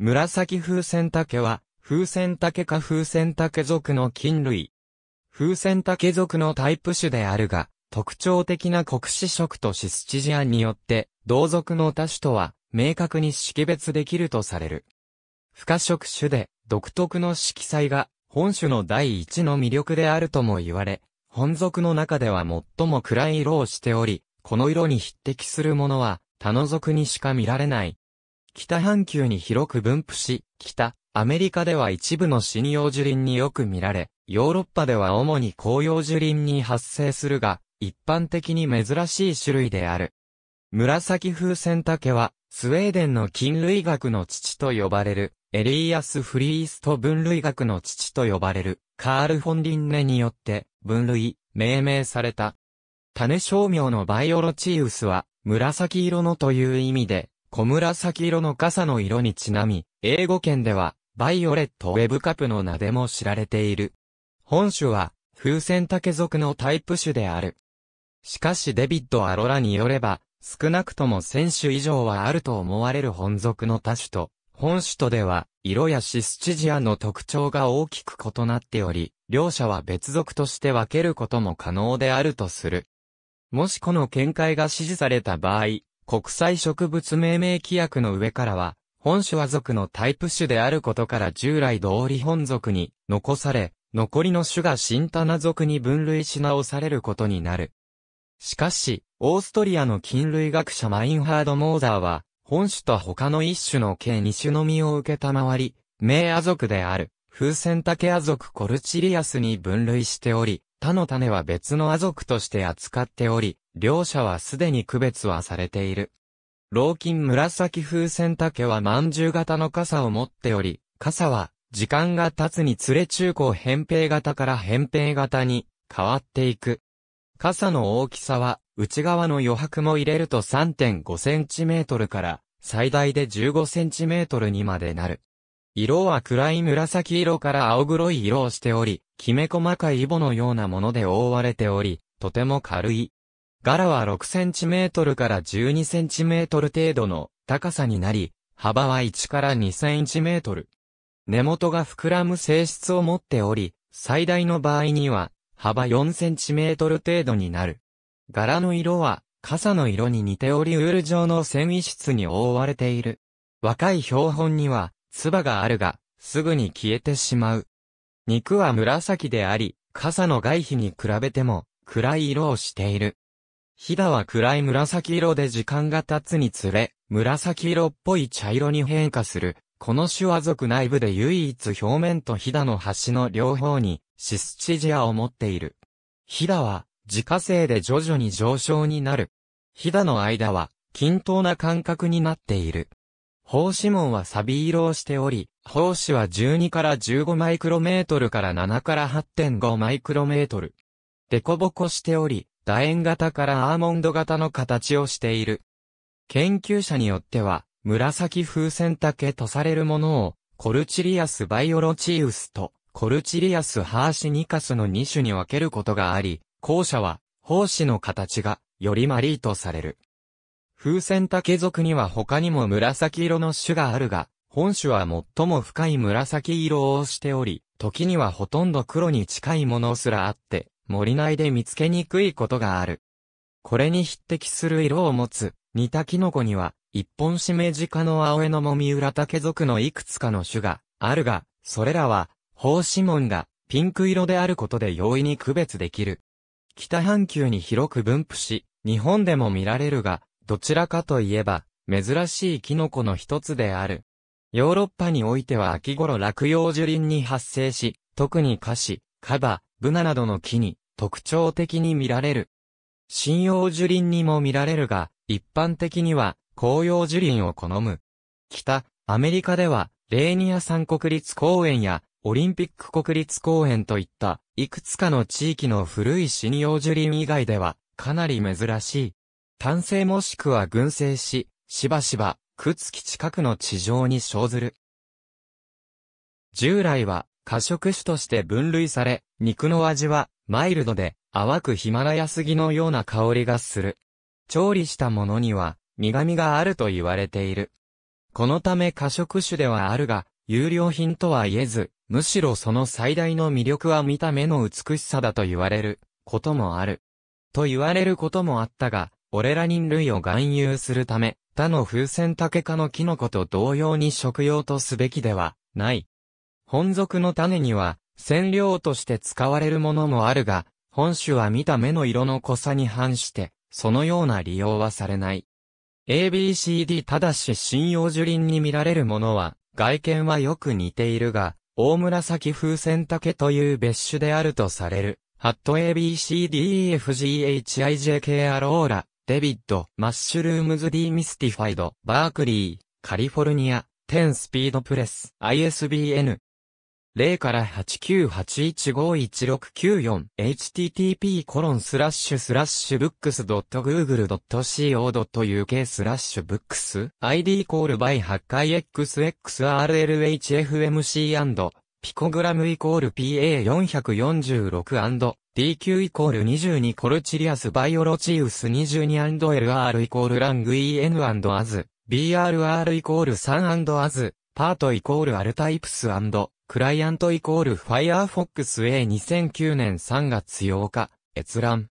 紫風船竹は、風船竹か風船竹属の菌類。風船竹属のタイプ種であるが、特徴的な黒子色とシスチジアンによって、同属の他種とは、明確に識別できるとされる。不可色種で、独特の色彩が、本種の第一の魅力であるとも言われ、本属の中では最も暗い色をしており、この色に匹敵するものは、他の属にしか見られない。北半球に広く分布し、北、アメリカでは一部の針葉樹林によく見られ、ヨーロッパでは主に紅葉樹林に発生するが、一般的に珍しい種類である。紫風船竹は、スウェーデンの菌類学の父と呼ばれる、エリーアス・フリースト分類学の父と呼ばれる、カール・フォンリンネによって、分類、命名された。種商名のバイオロチウスは、紫色のという意味で、小紫色の傘の色にちなみ、英語圏では、バイオレットウェブカップの名でも知られている。本種は、風船竹属のタイプ種である。しかしデビッド・アロラによれば、少なくとも1000種以上はあると思われる本属の多種と、本種とでは、色やシスチジアの特徴が大きく異なっており、両者は別属として分けることも可能であるとする。もしこの見解が支持された場合、国際植物命名規約の上からは、本種は属のタイプ種であることから従来通り本属に残され、残りの種が新棚属に分類し直されることになる。しかし、オーストリアの菌類学者マインハード・モーダーは、本種と他の一種の計二種のみを受けたまわり、名ア族である、風船竹ア族コルチリアスに分類しており、他の種は別のア族として扱っており、両者はすでに区別はされている。老金紫風船竹は饅頭型の傘を持っており、傘は、時間が経つにつれ中高扁平型から扁平型に変わっていく。傘の大きさは、内側の余白も入れると 3.5cm から最大で 15cm にまでなる。色は暗い紫色から青黒い色をしており、きめ細かいイボのようなもので覆われており、とても軽い。柄は6センチメートルから12センチメートル程度の高さになり、幅は1から2センチメートル。根元が膨らむ性質を持っており、最大の場合には、幅4センチメートル程度になる。柄の色は、傘の色に似ておりウール状の繊維質に覆われている。若い標本には、唾があるが、すぐに消えてしまう。肉は紫であり、傘の外皮に比べても、暗い色をしている。ヒダは暗い紫色で時間が経つにつれ、紫色っぽい茶色に変化する。この手話族内部で唯一表面とヒダの端の両方にシスチジアを持っている。ヒダは自家製で徐々に上昇になる。ヒダの間は均等な間隔になっている。胞子門は錆色をしており、胞子は12から15マイクロメートルから7から8.5マイクロメートル。でこぼこしており、楕円型からアーモンド型の形をしている。研究者によっては、紫風船竹とされるものを、コルチリアスバイオロチウスと、コルチリアスハーシニカスの2種に分けることがあり、後者は、胞子の形が、よりマリーとされる。風船竹属には他にも紫色の種があるが、本種は最も深い紫色をしており、時にはほとんど黒に近いものすらあって、森内で見つけにくいことがある。これに匹敵する色を持つ、似たキノコには、一本しめじかの青江のもみた竹属のいくつかの種があるが、それらは、胞子紋がピンク色であることで容易に区別できる。北半球に広く分布し、日本でも見られるが、どちらかといえば、珍しいキノコの一つである。ヨーロッパにおいては秋頃落葉樹林に発生し、特にカシ、カバ、ブナなどの木に特徴的に見られる。針葉樹林にも見られるが、一般的には紅葉樹林を好む。北、アメリカでは、レーニア山国立公園やオリンピック国立公園といった、いくつかの地域の古い針葉樹林以外では、かなり珍しい。単生もしくは群生し、しばしば、くつき近くの地上に生ずる。従来は、過食種として分類され、肉の味は、マイルドで、淡くヒマラヤ杉のような香りがする。調理したものには、苦味があると言われている。このため過食種ではあるが、有料品とは言えず、むしろその最大の魅力は見た目の美しさだと言われる、こともある。と言われることもあったが、俺ら人類を含有するため、他の風船竹科のキノコと同様に食用とすべきでは、ない。本属の種には、染料として使われるものもあるが、本種は見た目の色の濃さに反して、そのような利用はされない。ABCD ただし針葉樹林に見られるものは、外見はよく似ているが、大紫風船竹という別種であるとされる。ハット ABCDEFGHIJK アローラ、デビッド、マッシュルームズ D ミスティファイド、バークリー、カリフォルニア、10スピードプレス、ISBN、0から8 9 8 1 5 1 6 9 4 h t t p コロンスラッシュスラッシュブックス .google.co.uk スラッシュブックス ID コールバイ8回 XXRLHFMC& ピコグラムイコール PA446& DQ イコール22コルチリアスバイオロチウス 22&LR イコールラング EN& アズ BRR イコール 3& アズパートイコールアルタイプスクライアントイコール Firefox A2009 年3月8日、閲覧。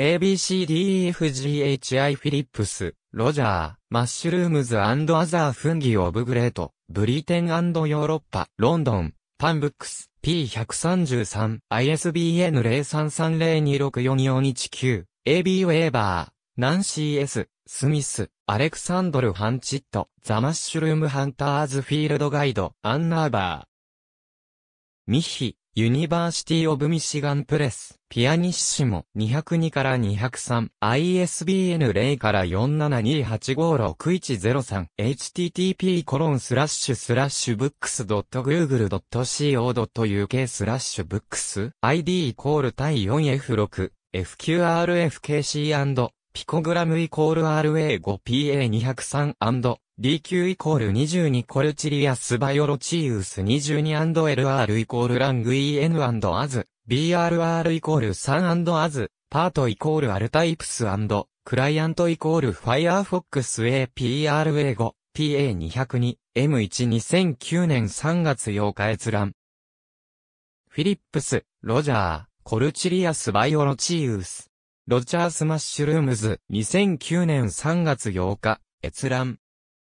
ABCDEFGHI フィリップス、ロジャー、マッシュルームズアザーフンギオブグレート、ブリテンヨーロッパ、ロンドン、パンブックス、P133、ISBN 0330264419、AB ウェーバー、ナンシー・ S、スミス、アレクサンドル・ハンチット、ザ・マッシュルーム・ハンターズ・フィールド・ガイド、アンナーバー。ミヒ、ユニバーシティ・オブ・ミシガン・プレス、ピアニッシモ、202から203、ISBN 0から4 7 2 8 5 6 1 0 3 http コロンスラッシュスラッシュブックス .google.co.uk スラッシュブックス、ID イコール対 4F6、FQRFKC& ピコグラムイコール RA5PA203& DQ イコール22コルチリアスバイオロチウス 22&LR イコールラング EN& アズ BRR イコール 3& アズパートイコールアルタイプスクライアントイコール Firefox APRA5 PA202 M1 2009年3月8日閲覧フィリップス、ロジャー、コルチリアスバイオロチウスロジャースマッシュルームズ、2009年3月8日、閲覧。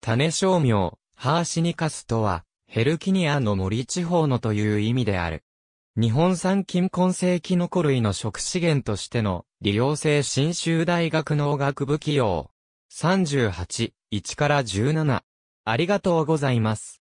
種商名、ハーシニカスとは、ヘルキニアの森地方のという意味である。日本産金根性キノコ類の食資源としての、利用性新州大学農学部起用。38、1から17。ありがとうございます。